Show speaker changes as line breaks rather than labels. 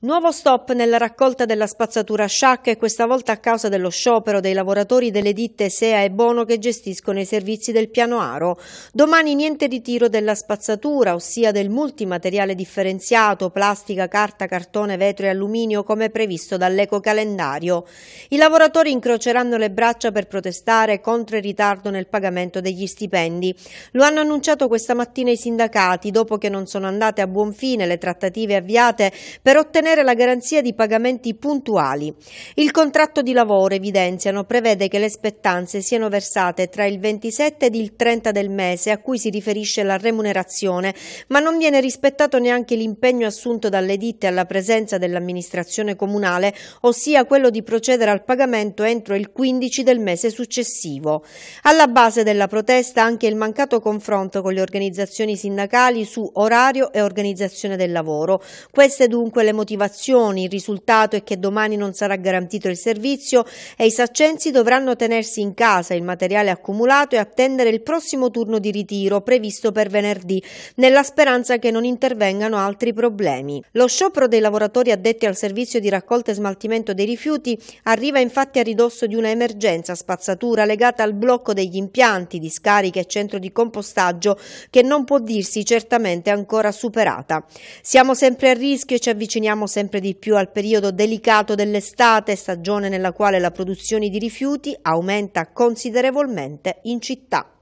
Nuovo stop nella raccolta della spazzatura sciacca e questa volta a causa dello sciopero dei lavoratori delle ditte Sea e Bono che gestiscono i servizi del piano Aro. Domani niente ritiro della spazzatura, ossia del multimateriale differenziato, plastica, carta, cartone, vetro e alluminio come previsto dall'ecocalendario. I lavoratori incroceranno le braccia per protestare contro il ritardo nel pagamento degli stipendi. Lo hanno annunciato questa mattina i sindacati dopo che non sono andate a buon fine le trattative avviate per ottenere ottenere la garanzia di pagamenti puntuali. Il contratto di lavoro, evidenziano, prevede che le spettanze siano versate tra il 27 ed il 30 del mese a cui si riferisce la remunerazione, ma non viene rispettato neanche l'impegno assunto dalle ditte alla presenza dell'amministrazione comunale, ossia quello di procedere al pagamento entro il 15 del mese successivo. Alla base della protesta anche il mancato confronto con le organizzazioni sindacali su orario e organizzazione del lavoro. Queste dunque le motivazioni motivazioni, il risultato è che domani non sarà garantito il servizio e i saccensi dovranno tenersi in casa il materiale accumulato e attendere il prossimo turno di ritiro previsto per venerdì, nella speranza che non intervengano altri problemi. Lo sciopero dei lavoratori addetti al servizio di raccolta e smaltimento dei rifiuti arriva infatti a ridosso di una emergenza spazzatura legata al blocco degli impianti, discariche e centro di compostaggio che non può dirsi certamente ancora superata. Siamo sempre a rischio e ci avviciniamo avviciniamo sempre di più al periodo delicato dell'estate, stagione nella quale la produzione di rifiuti aumenta considerevolmente in città.